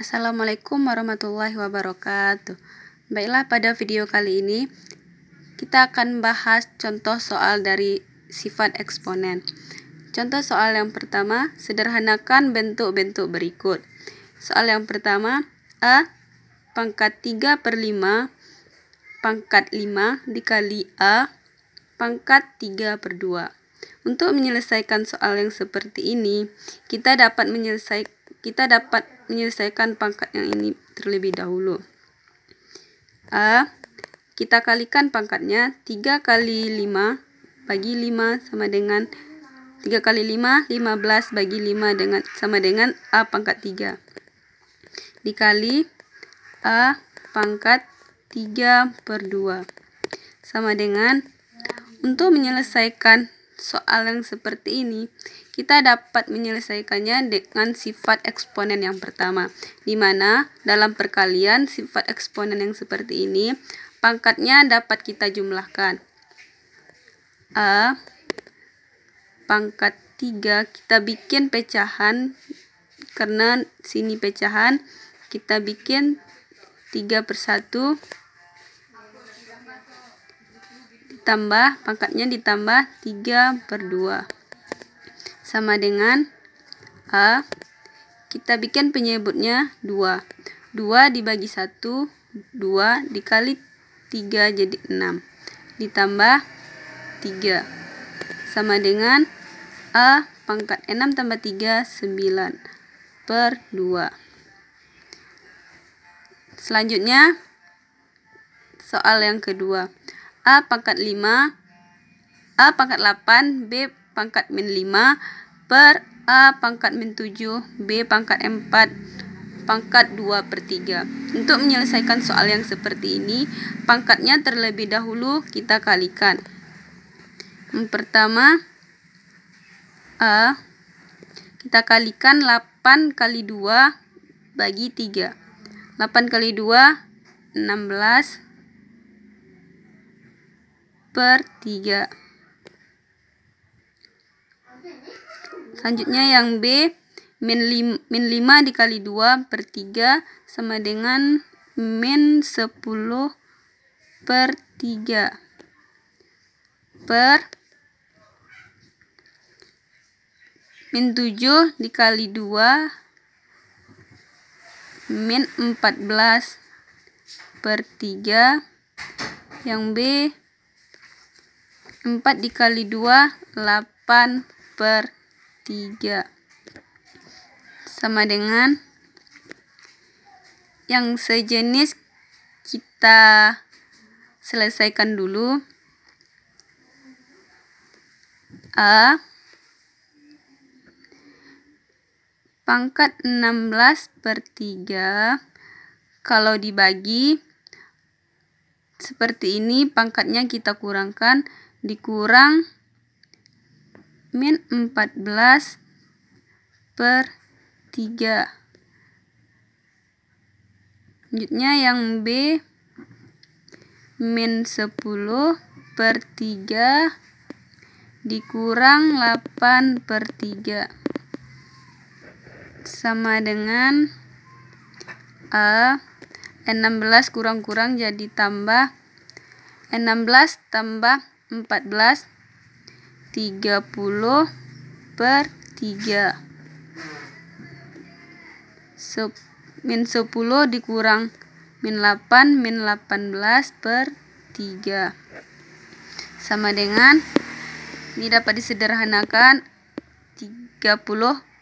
Assalamualaikum warahmatullahi wabarakatuh. Baiklah, pada video kali ini kita akan bahas contoh soal dari sifat eksponen. Contoh soal yang pertama, sederhanakan bentuk-bentuk berikut. Soal yang pertama, A pangkat 3 per 5 pangkat 5 dikali A pangkat 3 per 2. Untuk menyelesaikan soal yang seperti ini, kita dapat menyelesaikan kita dapat menyelesaikan pangkat yang ini terlebih dahulu. A. Kita kalikan pangkatnya 3 kali 5 bagi 5 sama dengan 3 kali 5, 15 bagi 5 dengan sama dengan A pangkat 3. Dikali A pangkat 3 per 2 sama dengan untuk menyelesaikan soal yang seperti ini, kita dapat menyelesaikannya dengan sifat eksponen yang pertama, di mana dalam perkalian sifat eksponen yang seperti ini, pangkatnya dapat kita jumlahkan. A pangkat 3 kita bikin pecahan karena sini pecahan kita bikin 3 per 1 ditambah pangkatnya ditambah 3 per 2 sama dengan A kita bikin penyebutnya 2 2 dibagi 1 2 dikali 3 jadi 6 ditambah 3 sama dengan A pangkat 6 tambah 3 9 per 2 selanjutnya soal yang kedua A pangkat 5 A pangkat 8 B pangkat min 5 per A pangkat min 7 B pangkat 4 pangkat 2 per 3 Untuk menyelesaikan soal yang seperti ini Pangkatnya terlebih dahulu kita kalikan Yang pertama A Kita kalikan 8 kali 2 bagi 3 8 kali 2 16 per 3 selanjutnya yang B min 5, min 5 dikali 2 per 3 sama dengan min 10 per 3 per min 7 dikali 2 min 14 per 3 yang B 4 dikali 2 8 per 3 sama dengan yang sejenis kita selesaikan dulu A pangkat 16 per 3 kalau dibagi seperti ini pangkatnya kita kurangkan dikurang min 14 per 3 selanjutnya yang B min 10 per 3 dikurang 8 per 3 sama dengan A 16 kurang-kurang jadi tambah 16 tambah 14 30 per 3 Sep, min 10 dikurang min 8 min 18 per 3 sama dengan ini dapat disederhanakan 30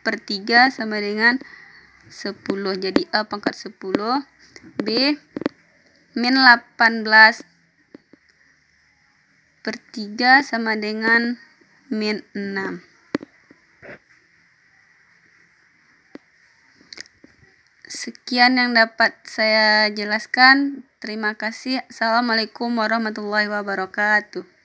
per 3 sama dengan 10 jadi A pangkat 10 B min 18 per 3 sama dengan min 6. Sekian yang dapat saya jelaskan. Terima kasih. Assalamualaikum warahmatullahi wabarakatuh.